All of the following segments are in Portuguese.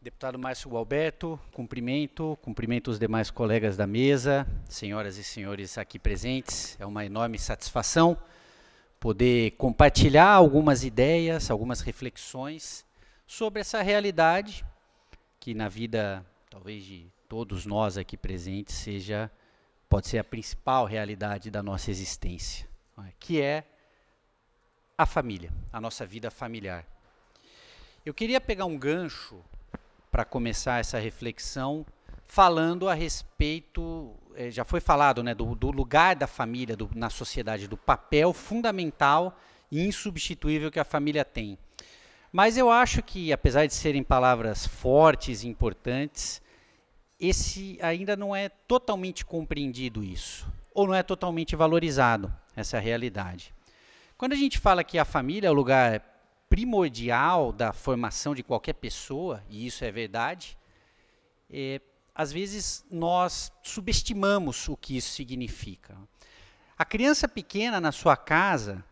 Deputado Márcio Gualberto, cumprimento, cumprimento os demais colegas da mesa, senhoras e senhores aqui presentes. É uma enorme satisfação poder compartilhar algumas ideias, algumas reflexões sobre essa realidade que na vida talvez de todos nós aqui presentes seja pode ser a principal realidade da nossa existência, é? que é a família, a nossa vida familiar. Eu queria pegar um gancho para começar essa reflexão, falando a respeito, eh, já foi falado, né, do, do lugar da família do, na sociedade, do papel fundamental e insubstituível que a família tem. Mas eu acho que, apesar de serem palavras fortes e importantes, esse ainda não é totalmente compreendido isso, ou não é totalmente valorizado essa realidade. Quando a gente fala que a família é o lugar primordial da formação de qualquer pessoa, e isso é verdade, é, às vezes nós subestimamos o que isso significa. A criança pequena na sua casa,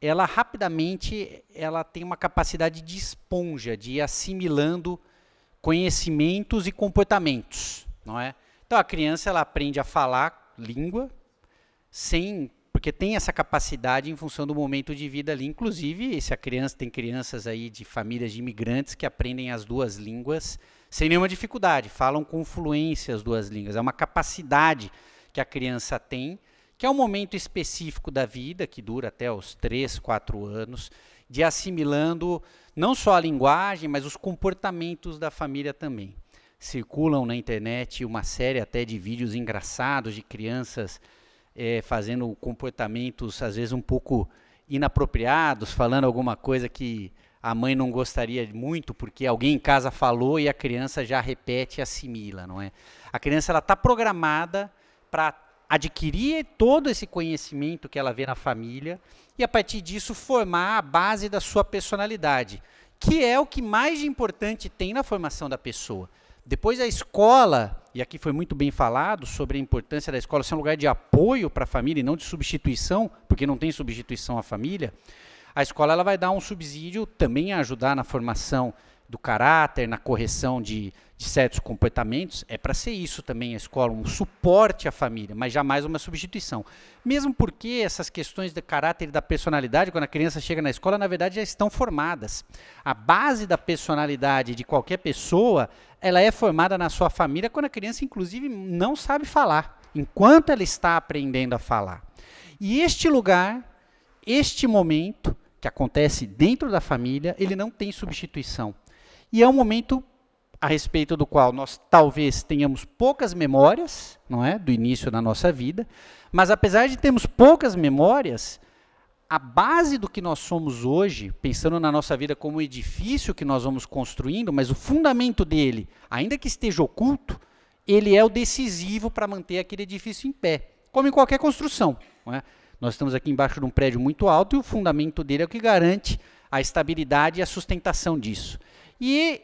ela rapidamente ela tem uma capacidade de esponja, de ir assimilando conhecimentos e comportamentos, não é? Então a criança ela aprende a falar língua sem porque tem essa capacidade em função do momento de vida ali. Inclusive, se a criança tem crianças aí de famílias de imigrantes que aprendem as duas línguas sem nenhuma dificuldade, falam com fluência as duas línguas. É uma capacidade que a criança tem, que é um momento específico da vida, que dura até os três, quatro anos, de assimilando não só a linguagem, mas os comportamentos da família também. Circulam na internet uma série até de vídeos engraçados de crianças é, fazendo comportamentos, às vezes, um pouco inapropriados, falando alguma coisa que a mãe não gostaria muito, porque alguém em casa falou e a criança já repete e assimila, não é? A criança ela está programada para adquirir todo esse conhecimento que ela vê na família e a partir disso formar a base da sua personalidade, que é o que mais de importante tem na formação da pessoa. Depois a escola, e aqui foi muito bem falado sobre a importância da escola ser um lugar de apoio para a família e não de substituição, porque não tem substituição à família. A escola ela vai dar um subsídio também a ajudar na formação do caráter, na correção de, de certos comportamentos. É para ser isso também a escola, um suporte à família, mas jamais uma substituição. Mesmo porque essas questões de caráter e da personalidade, quando a criança chega na escola, na verdade já estão formadas. A base da personalidade de qualquer pessoa ela é formada na sua família quando a criança, inclusive, não sabe falar, enquanto ela está aprendendo a falar. E este lugar, este momento, que acontece dentro da família, ele não tem substituição. E é um momento a respeito do qual nós talvez tenhamos poucas memórias, não é, do início da nossa vida, mas apesar de termos poucas memórias, a base do que nós somos hoje, pensando na nossa vida como um edifício que nós vamos construindo, mas o fundamento dele, ainda que esteja oculto, ele é o decisivo para manter aquele edifício em pé, como em qualquer construção. É? Nós estamos aqui embaixo de um prédio muito alto e o fundamento dele é o que garante a estabilidade e a sustentação disso. E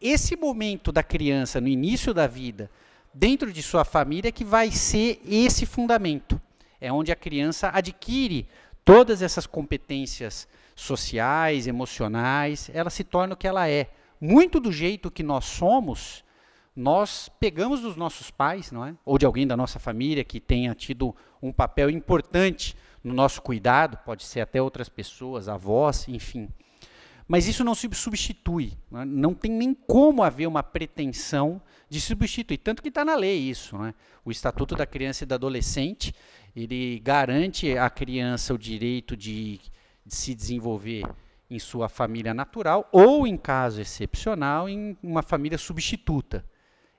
esse momento da criança, no início da vida, dentro de sua família, é que vai ser esse fundamento. É onde a criança adquire Todas essas competências sociais, emocionais, ela se torna o que ela é. Muito do jeito que nós somos, nós pegamos dos nossos pais, não é? Ou de alguém da nossa família que tenha tido um papel importante no nosso cuidado, pode ser até outras pessoas, avós, enfim. Mas isso não se substitui. Né? Não tem nem como haver uma pretensão de substituir. Tanto que está na lei isso. Né? O Estatuto da Criança e do Adolescente ele garante à criança o direito de, de se desenvolver em sua família natural ou, em caso excepcional, em uma família substituta.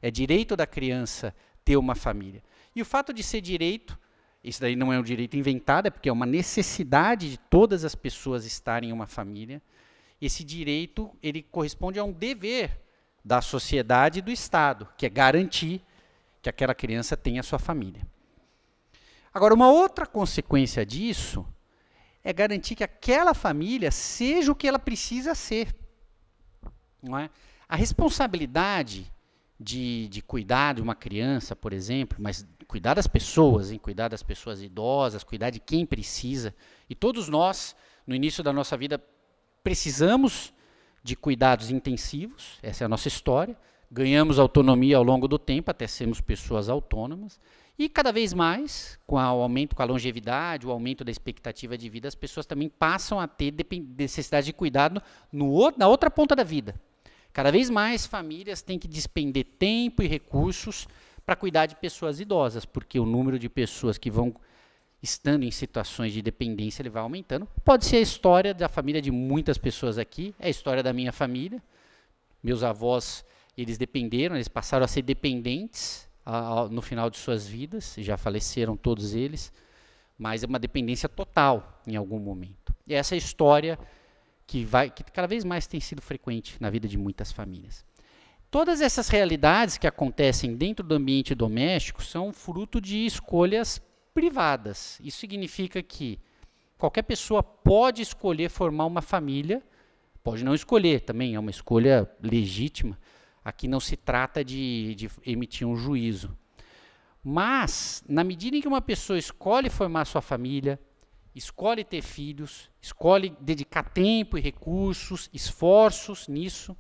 É direito da criança ter uma família. E o fato de ser direito, isso daí não é um direito inventado, é porque é uma necessidade de todas as pessoas estarem em uma família esse direito ele corresponde a um dever da sociedade e do Estado, que é garantir que aquela criança tenha sua família. Agora, uma outra consequência disso é garantir que aquela família seja o que ela precisa ser. Não é? A responsabilidade de, de cuidar de uma criança, por exemplo, mas cuidar das pessoas, hein? cuidar das pessoas idosas, cuidar de quem precisa. E todos nós, no início da nossa vida, precisamos de cuidados intensivos, essa é a nossa história. Ganhamos autonomia ao longo do tempo até sermos pessoas autônomas. E cada vez mais, com o aumento, com a longevidade, o aumento da expectativa de vida, as pessoas também passam a ter necessidade de cuidado no, na outra ponta da vida. Cada vez mais famílias têm que despender tempo e recursos para cuidar de pessoas idosas, porque o número de pessoas que vão estando em situações de dependência, ele vai aumentando. Pode ser a história da família de muitas pessoas aqui, é a história da minha família. Meus avós, eles dependeram, eles passaram a ser dependentes a, a, no final de suas vidas, já faleceram todos eles, mas é uma dependência total em algum momento. E é essa é a história que, vai, que cada vez mais tem sido frequente na vida de muitas famílias. Todas essas realidades que acontecem dentro do ambiente doméstico são fruto de escolhas privadas. Isso significa que qualquer pessoa pode escolher formar uma família, pode não escolher, também é uma escolha legítima. Aqui não se trata de, de emitir um juízo. Mas, na medida em que uma pessoa escolhe formar sua família, escolhe ter filhos, escolhe dedicar tempo e recursos, esforços nisso,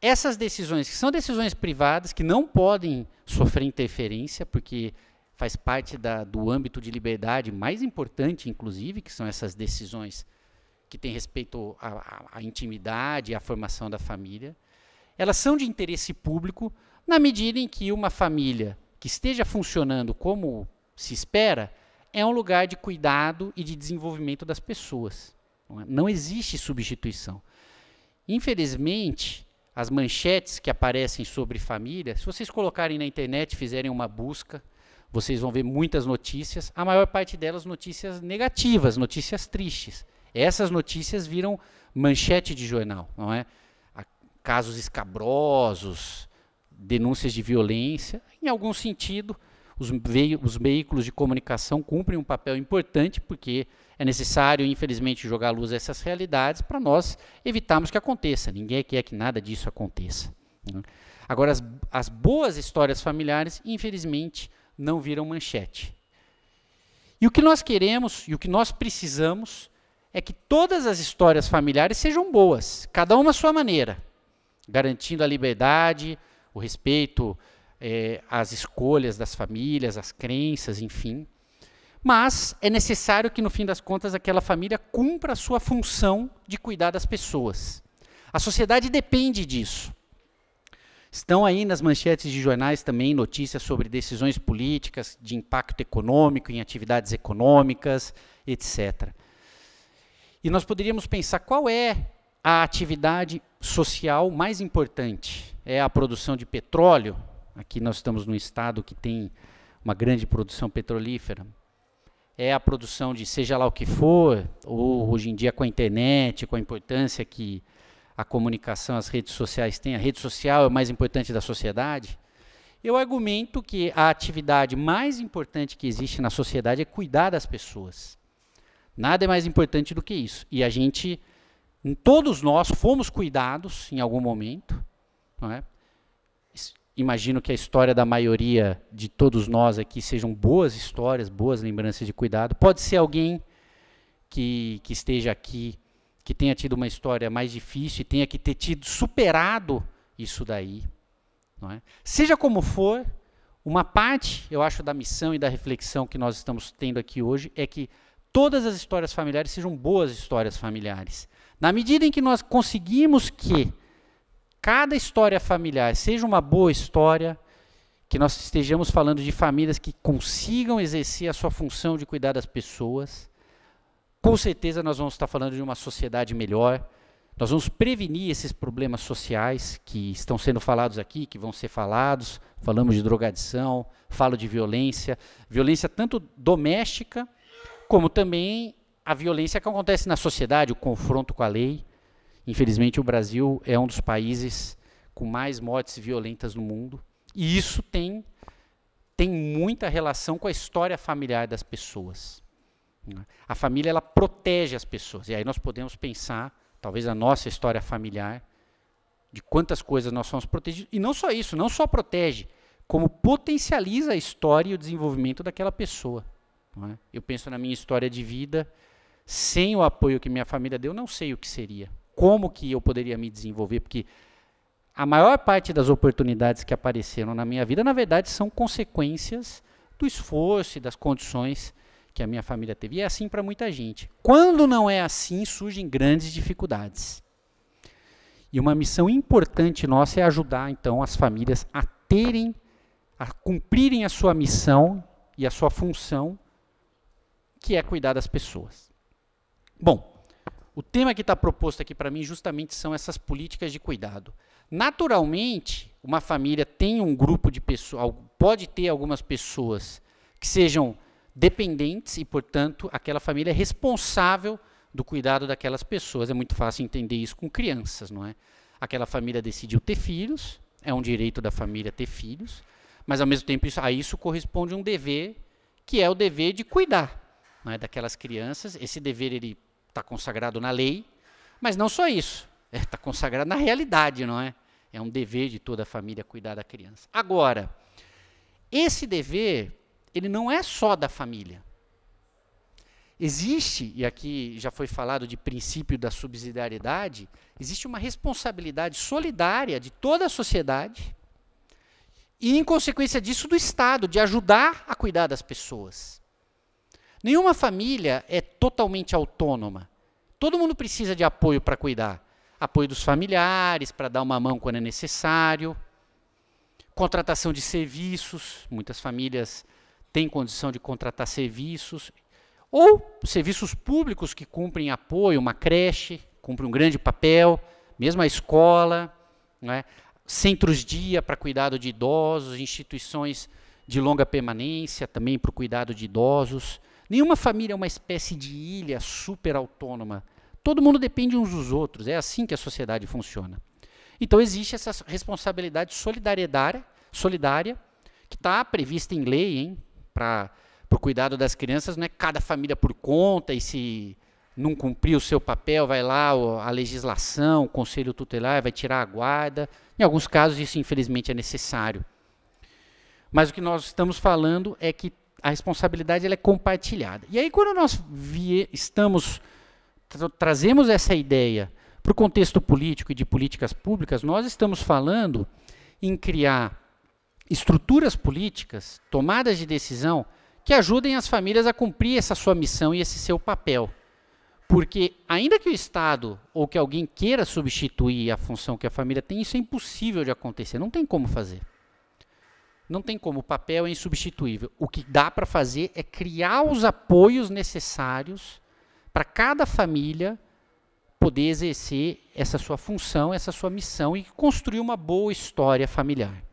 essas decisões, que são decisões privadas, que não podem sofrer interferência, porque faz parte da, do âmbito de liberdade mais importante, inclusive, que são essas decisões que têm respeito à intimidade, à formação da família. Elas são de interesse público na medida em que uma família que esteja funcionando como se espera é um lugar de cuidado e de desenvolvimento das pessoas. Não, é? não existe substituição. Infelizmente, as manchetes que aparecem sobre família, se vocês colocarem na internet, fizerem uma busca vocês vão ver muitas notícias, a maior parte delas notícias negativas, notícias tristes. Essas notícias viram manchete de jornal, não é? Casos escabrosos, denúncias de violência. Em algum sentido, os, os veículos de comunicação cumprem um papel importante, porque é necessário, infelizmente, jogar à luz essas realidades para nós evitarmos que aconteça. Ninguém quer que nada disso aconteça. Né? Agora, as, as boas histórias familiares, infelizmente, não viram manchete. E o que nós queremos e o que nós precisamos é que todas as histórias familiares sejam boas, cada uma à sua maneira, garantindo a liberdade, o respeito é, às escolhas das famílias, às crenças, enfim. Mas é necessário que, no fim das contas, aquela família cumpra a sua função de cuidar das pessoas. A sociedade depende disso. Estão aí nas manchetes de jornais também notícias sobre decisões políticas, de impacto econômico, em atividades econômicas, etc. E nós poderíamos pensar qual é a atividade social mais importante. É a produção de petróleo? Aqui nós estamos num estado que tem uma grande produção petrolífera. É a produção de seja lá o que for, ou hoje em dia com a internet, com a importância que a comunicação, as redes sociais têm, a rede social é o mais importante da sociedade. Eu argumento que a atividade mais importante que existe na sociedade é cuidar das pessoas. Nada é mais importante do que isso. E a gente, todos nós, fomos cuidados em algum momento. É? Imagino que a história da maioria de todos nós aqui sejam boas histórias, boas lembranças de cuidado. Pode ser alguém que, que esteja aqui que tenha tido uma história mais difícil e tenha que ter tido superado isso daí. É? Seja como for, uma parte, eu acho, da missão e da reflexão que nós estamos tendo aqui hoje é que todas as histórias familiares sejam boas histórias familiares. Na medida em que nós conseguimos que cada história familiar seja uma boa história, que nós estejamos falando de famílias que consigam exercer a sua função de cuidar das pessoas, com certeza nós vamos estar falando de uma sociedade melhor. Nós vamos prevenir esses problemas sociais que estão sendo falados aqui, que vão ser falados. Falamos de drogadição, falo de violência, violência tanto doméstica como também a violência que acontece na sociedade, o confronto com a lei. Infelizmente, o Brasil é um dos países com mais mortes violentas no mundo, e isso tem tem muita relação com a história familiar das pessoas. Né? A família ela protege as pessoas. E aí nós podemos pensar, talvez a nossa história familiar, de quantas coisas nós somos protegidos. E não só isso, não só protege, como potencializa a história e o desenvolvimento daquela pessoa. É? Eu penso na minha história de vida, sem o apoio que minha família deu, não sei o que seria. Como que eu poderia me desenvolver? Porque a maior parte das oportunidades que apareceram na minha vida, na verdade, são consequências do esforço e das condições que a minha família teve. E é assim para muita gente. Quando não é assim, surgem grandes dificuldades. E uma missão importante nossa é ajudar então as famílias a terem, a cumprirem a sua missão e a sua função, que é cuidar das pessoas. Bom, o tema que está proposto aqui para mim justamente são essas políticas de cuidado. Naturalmente, uma família tem um grupo de pessoas, pode ter algumas pessoas que sejam dependentes e, portanto, aquela família é responsável do cuidado daquelas pessoas. É muito fácil entender isso com crianças, não é? Aquela família decidiu ter filhos, é um direito da família ter filhos, mas ao mesmo tempo isso, a isso corresponde um dever que é o dever de cuidar é? daquelas crianças. Esse dever ele está consagrado na lei, mas não só isso, está é, tá consagrado na realidade, não é? É um dever de toda a família cuidar da criança. Agora, esse dever ele não é só da família. Existe, e aqui já foi falado de princípio da subsidiariedade, existe uma responsabilidade solidária de toda a sociedade e, em consequência disso, do Estado, de ajudar a cuidar das pessoas. Nenhuma família é totalmente autônoma. Todo mundo precisa de apoio para cuidar. Apoio dos familiares, para dar uma mão quando é necessário. Contratação de serviços. Muitas famílias tem condição de contratar serviços, ou serviços públicos que cumprem apoio, uma creche, cumpre um grande papel, mesmo a escola, né, centros-dia para cuidado de idosos, instituições de longa permanência também para o cuidado de idosos. Nenhuma família é uma espécie de ilha super autônoma. Todo mundo depende uns dos outros, é assim que a sociedade funciona. Então existe essa responsabilidade solidária solidária que está prevista em lei, hein? para o cuidado das crianças, não é cada família por conta e se não cumprir o seu papel, vai lá a legislação, o conselho tutelar, vai tirar a guarda. Em alguns casos, isso infelizmente é necessário. Mas o que nós estamos falando é que a responsabilidade ela é compartilhada. E aí, quando nós estamos tra trazemos essa ideia para o contexto político e de políticas públicas, nós estamos falando em criar estruturas políticas, tomadas de decisão que ajudem as famílias a cumprir essa sua missão e esse seu papel. Porque, ainda que o Estado ou que alguém queira substituir a função que a família tem, isso é impossível de acontecer, não tem como fazer. Não tem como, o papel é insubstituível. O que dá para fazer é criar os apoios necessários para cada família poder exercer essa sua função, essa sua missão e construir uma boa história familiar.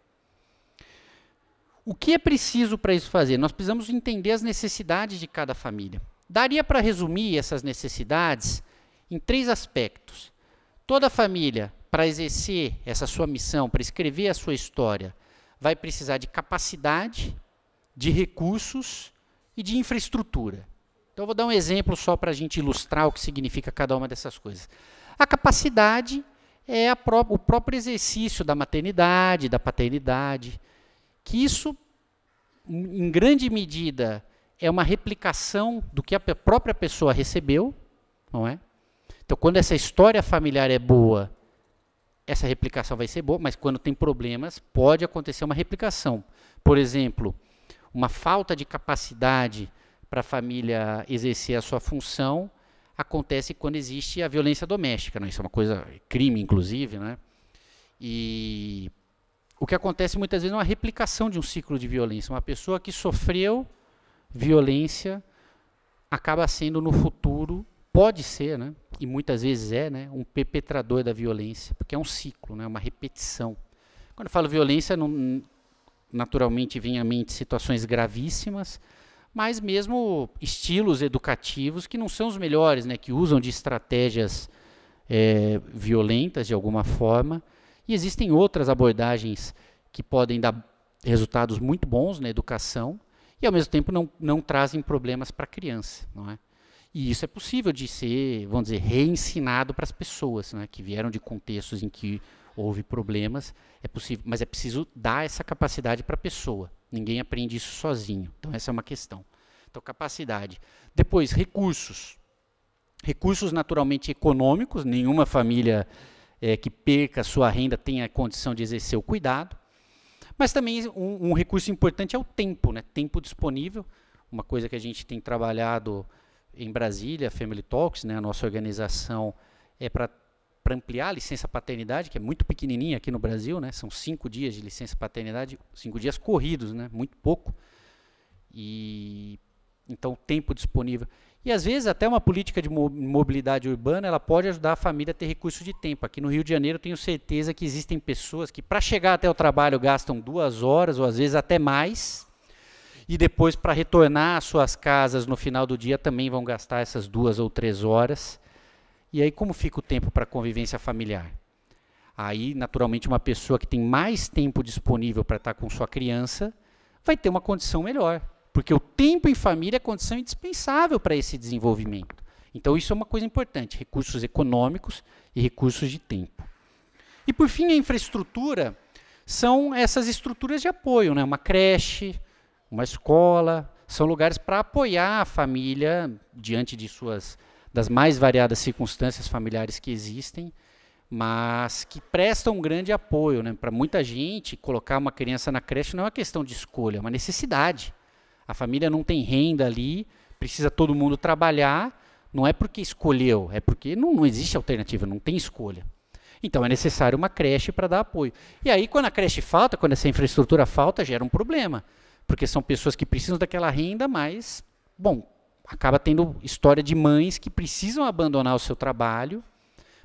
O que é preciso para isso fazer? Nós precisamos entender as necessidades de cada família. Daria para resumir essas necessidades em três aspectos. Toda família, para exercer essa sua missão, para escrever a sua história, vai precisar de capacidade, de recursos e de infraestrutura. Então, vou dar um exemplo só para a gente ilustrar o que significa cada uma dessas coisas. A capacidade é a pró o próprio exercício da maternidade, da paternidade, que isso, em grande medida, é uma replicação do que a própria pessoa recebeu, não é? Então, quando essa história familiar é boa, essa replicação vai ser boa, mas quando tem problemas, pode acontecer uma replicação. Por exemplo, uma falta de capacidade para a família exercer a sua função acontece quando existe a violência doméstica. é? Isso é uma coisa, crime inclusive, né? E o que acontece muitas vezes é uma replicação de um ciclo de violência. Uma pessoa que sofreu violência acaba sendo no futuro, pode ser, né? e muitas vezes é, né? um perpetrador da violência, porque é um ciclo, né? uma repetição. Quando eu falo violência, não, naturalmente vem à mente situações gravíssimas, mas mesmo estilos educativos que não são os melhores, né? que usam de estratégias é, violentas de alguma forma e existem outras abordagens que podem dar resultados muito bons na educação e, ao mesmo tempo, não, não trazem problemas para a criança. Não é? E isso é possível de ser, vamos dizer, reensinado para as pessoas é que vieram de contextos em que houve problemas. É possível, mas é preciso dar essa capacidade para a pessoa. Ninguém aprende isso sozinho. Então essa é uma questão. Então capacidade. Depois recursos. Recursos naturalmente econômicos. Nenhuma família é, que perca a sua renda tenha condição de exercer o cuidado. Mas também um, um recurso importante é o tempo, né? tempo disponível, uma coisa que a gente tem trabalhado em Brasília, a Family Talks, né? a nossa organização é para para ampliar a licença paternidade, que é muito pequenininha aqui no Brasil, né? São cinco dias de licença paternidade, cinco dias corridos, né? Muito pouco. E então tempo disponível. E às vezes até uma política de mobilidade urbana ela pode ajudar a família a ter recurso de tempo. Aqui no Rio de Janeiro tenho certeza que existem pessoas que para chegar até o trabalho gastam duas horas ou às vezes até mais, e depois para retornar às suas casas no final do dia também vão gastar essas duas ou três horas. E aí como fica o tempo para convivência familiar? Aí, naturalmente, uma pessoa que tem mais tempo disponível para estar com sua criança vai ter uma condição melhor porque o tempo em família é condição indispensável para esse desenvolvimento. Então, isso é uma coisa importante: recursos econômicos e recursos de tempo. E, por fim, a infraestrutura são essas estruturas de apoio, né? uma creche, uma escola, são lugares para apoiar a família diante de suas das mais variadas circunstâncias familiares que existem, mas que prestam um grande apoio, né? Para muita gente, colocar uma criança na creche não é uma questão de escolha, é uma necessidade. A família não tem renda ali, precisa todo mundo trabalhar. Não é porque escolheu, é porque não, não existe alternativa, não tem escolha. Então é necessário uma creche para dar apoio. E aí, quando a creche falta, quando essa infraestrutura falta, gera um problema. Porque são pessoas que precisam daquela renda, mas, bom, acaba tendo história de mães que precisam abandonar o seu trabalho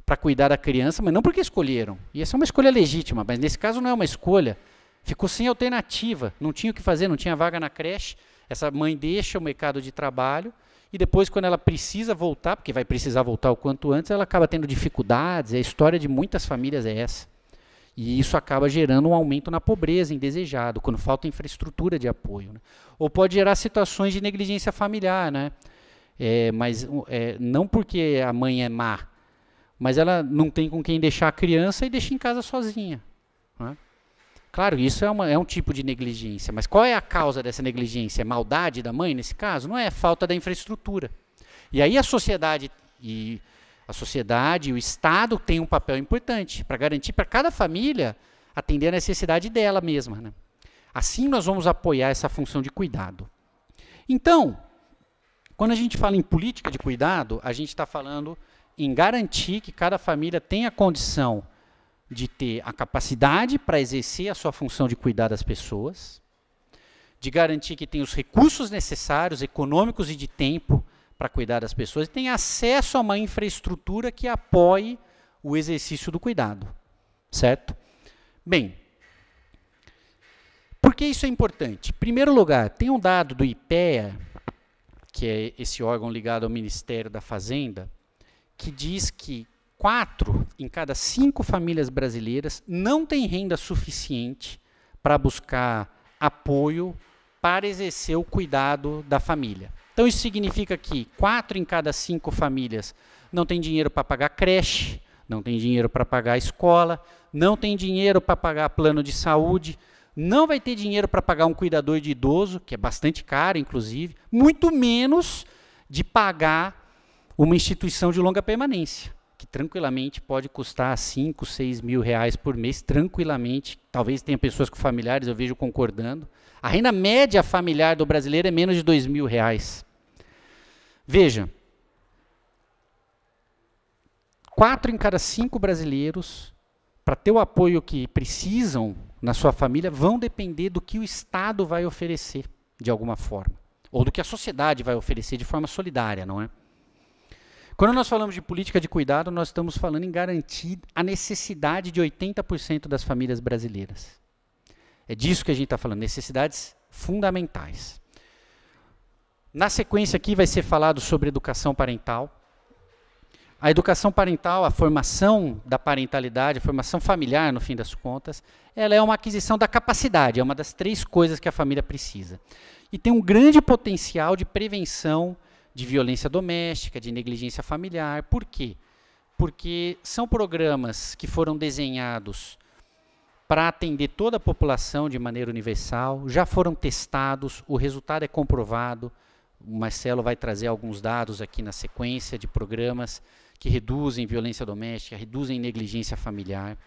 para cuidar da criança, mas não porque escolheram. E essa é uma escolha legítima, mas nesse caso não é uma escolha. Ficou sem alternativa, não tinha o que fazer, não tinha vaga na creche. Essa mãe deixa o mercado de trabalho e depois, quando ela precisa voltar, porque vai precisar voltar o quanto antes, ela acaba tendo dificuldades. A história de muitas famílias é essa. E isso acaba gerando um aumento na pobreza indesejado, quando falta infraestrutura de apoio. Né? Ou pode gerar situações de negligência familiar, né? É, mas é, não porque a mãe é má, mas ela não tem com quem deixar a criança e deixa em casa sozinha. Né? Claro, isso é, uma, é um tipo de negligência, mas qual é a causa dessa negligência? É maldade da mãe, nesse caso? Não é, é falta da infraestrutura. E aí a sociedade e a sociedade e o Estado têm um papel importante para garantir para cada família atender a necessidade dela mesma. Né? Assim nós vamos apoiar essa função de cuidado. Então, quando a gente fala em política de cuidado, a gente está falando em garantir que cada família tenha condição de ter a capacidade para exercer a sua função de cuidar das pessoas, de garantir que tem os recursos necessários, econômicos e de tempo, para cuidar das pessoas e tem acesso a uma infraestrutura que apoie o exercício do cuidado. Certo? Bem, por que isso é importante? Em primeiro lugar, tem um dado do IPEA, que é esse órgão ligado ao Ministério da Fazenda, que diz que quatro em cada cinco famílias brasileiras não tem renda suficiente para buscar apoio para exercer o cuidado da família. Então, isso significa que quatro em cada cinco famílias não tem dinheiro para pagar creche, não tem dinheiro para pagar escola, não tem dinheiro para pagar plano de saúde, não vai ter dinheiro para pagar um cuidador de idoso, que é bastante caro, inclusive, muito menos de pagar uma instituição de longa permanência que tranquilamente pode custar 5, 6 mil reais por mês, tranquilamente. Talvez tenha pessoas com familiares, eu vejo concordando. A renda média familiar do brasileiro é menos de 2 mil reais. Veja, quatro em cada cinco brasileiros, para ter o apoio que precisam na sua família, vão depender do que o Estado vai oferecer, de alguma forma. Ou do que a sociedade vai oferecer de forma solidária, não é? Quando nós falamos de política de cuidado, nós estamos falando em garantir a necessidade de 80% das famílias brasileiras. É disso que a gente está falando, necessidades fundamentais. Na sequência aqui vai ser falado sobre educação parental. A educação parental, a formação da parentalidade, a formação familiar, no fim das contas, ela é uma aquisição da capacidade, é uma das três coisas que a família precisa. E tem um grande potencial de prevenção de violência doméstica, de negligência familiar. Por quê? Porque são programas que foram desenhados para atender toda a população de maneira universal, já foram testados, o resultado é comprovado. O Marcelo vai trazer alguns dados aqui na sequência de programas que reduzem violência doméstica, reduzem negligência familiar.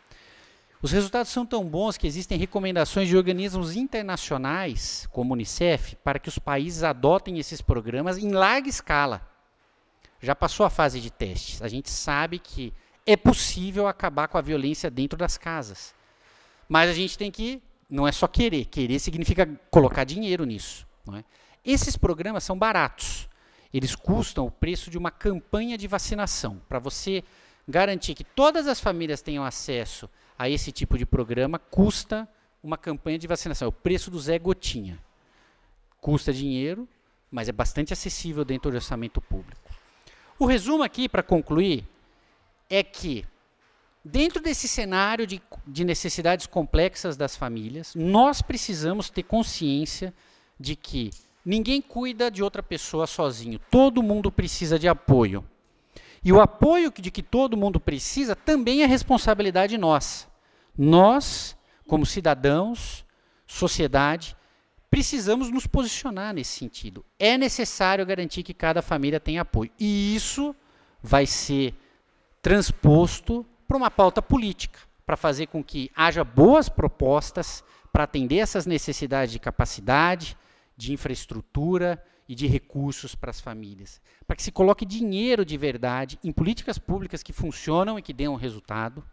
Os resultados são tão bons que existem recomendações de organismos internacionais, como a Unicef, para que os países adotem esses programas em larga escala. Já passou a fase de testes. A gente sabe que é possível acabar com a violência dentro das casas. Mas a gente tem que, não é só querer, querer significa colocar dinheiro nisso. É? Esses programas são baratos. Eles custam o preço de uma campanha de vacinação. Para você garantir que todas as famílias tenham acesso a esse tipo de programa custa uma campanha de vacinação. É o preço do Zé Gotinha. Custa dinheiro, mas é bastante acessível dentro do orçamento público. O resumo aqui, para concluir, é que, dentro desse cenário de, de necessidades complexas das famílias, nós precisamos ter consciência de que ninguém cuida de outra pessoa sozinho. Todo mundo precisa de apoio. E o apoio de que todo mundo precisa também é responsabilidade nossa. Nós, como cidadãos, sociedade, precisamos nos posicionar nesse sentido. É necessário garantir que cada família tenha apoio. E isso vai ser transposto para uma pauta política, para fazer com que haja boas propostas para atender essas necessidades de capacidade, de infraestrutura, e de recursos para as famílias, para que se coloque dinheiro de verdade em políticas públicas que funcionam e que dêem um resultado,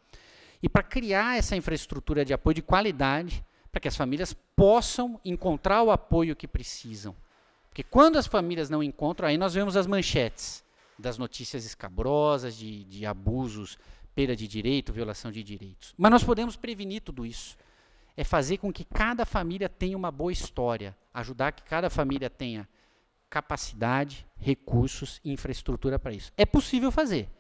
e para criar essa infraestrutura de apoio de qualidade, para que as famílias possam encontrar o apoio que precisam. Porque quando as famílias não encontram, aí nós vemos as manchetes das notícias escabrosas, de, de abusos, perda de direito, violação de direitos. Mas nós podemos prevenir tudo isso é fazer com que cada família tenha uma boa história, ajudar que cada família tenha capacidade, recursos e infraestrutura para isso. É possível fazer,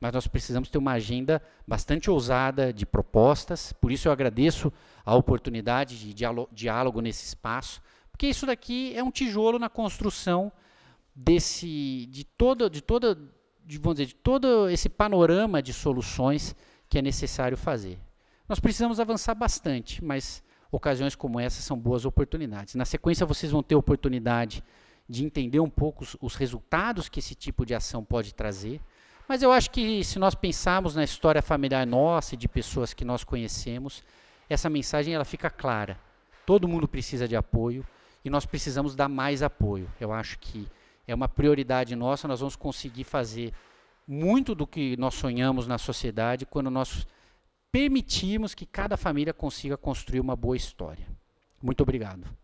mas nós precisamos ter uma agenda bastante ousada de propostas. Por isso eu agradeço a oportunidade de diálogo nesse espaço, porque isso daqui é um tijolo na construção desse de todo de toda de, vamos dizer, de todo esse panorama de soluções que é necessário fazer. Nós precisamos avançar bastante, mas ocasiões como essa são boas oportunidades. Na sequência, vocês vão ter oportunidade de entender um pouco os, os resultados que esse tipo de ação pode trazer. Mas eu acho que se nós pensarmos na história familiar nossa e de pessoas que nós conhecemos, essa mensagem ela fica clara. Todo mundo precisa de apoio e nós precisamos dar mais apoio. Eu acho que é uma prioridade nossa, nós vamos conseguir fazer muito do que nós sonhamos na sociedade quando nós permitirmos que cada família consiga construir uma boa história. Muito obrigado.